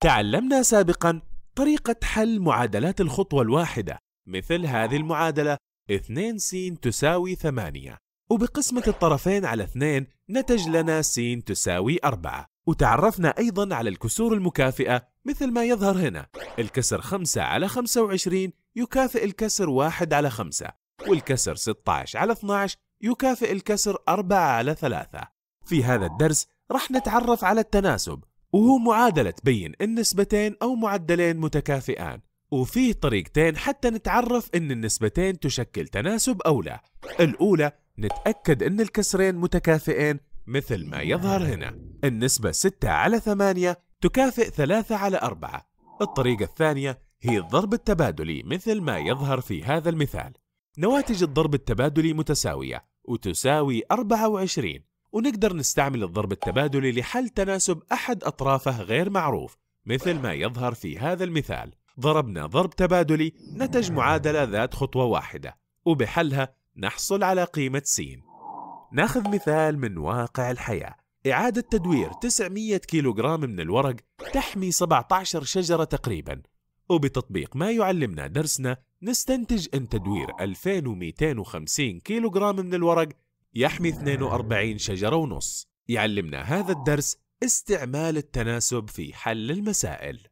تعلمنا سابقا طريقة حل معادلات الخطوة الواحدة مثل هذه المعادلة 2 س تساوي 8 وبقسمة الطرفين على 2 نتج لنا س تساوي 4 وتعرفنا أيضا على الكسور المكافئة مثل ما يظهر هنا الكسر 5 على 25 يكافئ الكسر 1 على 5 والكسر 16 على 12 يكافئ الكسر 4 على 3 في هذا الدرس رح نتعرف على التناسب وهو معادلة تبين إن نسبتين أو معدلين متكافئان وفيه طريقتين حتى نتعرف إن النسبتين تشكل تناسب أو لا الأولى نتأكد إن الكسرين متكافئين مثل ما يظهر هنا النسبة 6 على 8 تكافئ 3 على 4 الطريقة الثانية هي الضرب التبادلي مثل ما يظهر في هذا المثال نواتج الضرب التبادلي متساوية وتساوي 24 ونقدر نستعمل الضرب التبادلي لحل تناسب أحد أطرافه غير معروف مثل ما يظهر في هذا المثال ضربنا ضرب تبادلي نتج معادلة ذات خطوة واحدة وبحلها نحصل على قيمة س ناخذ مثال من واقع الحياة إعادة تدوير 900 كيلوغرام من الورق تحمي 17 شجرة تقريباً وبتطبيق ما يعلمنا درسنا نستنتج أن تدوير 2250 كيلوغرام من الورق يحمي 42 شجرة ونص يعلمنا هذا الدرس استعمال التناسب في حل المسائل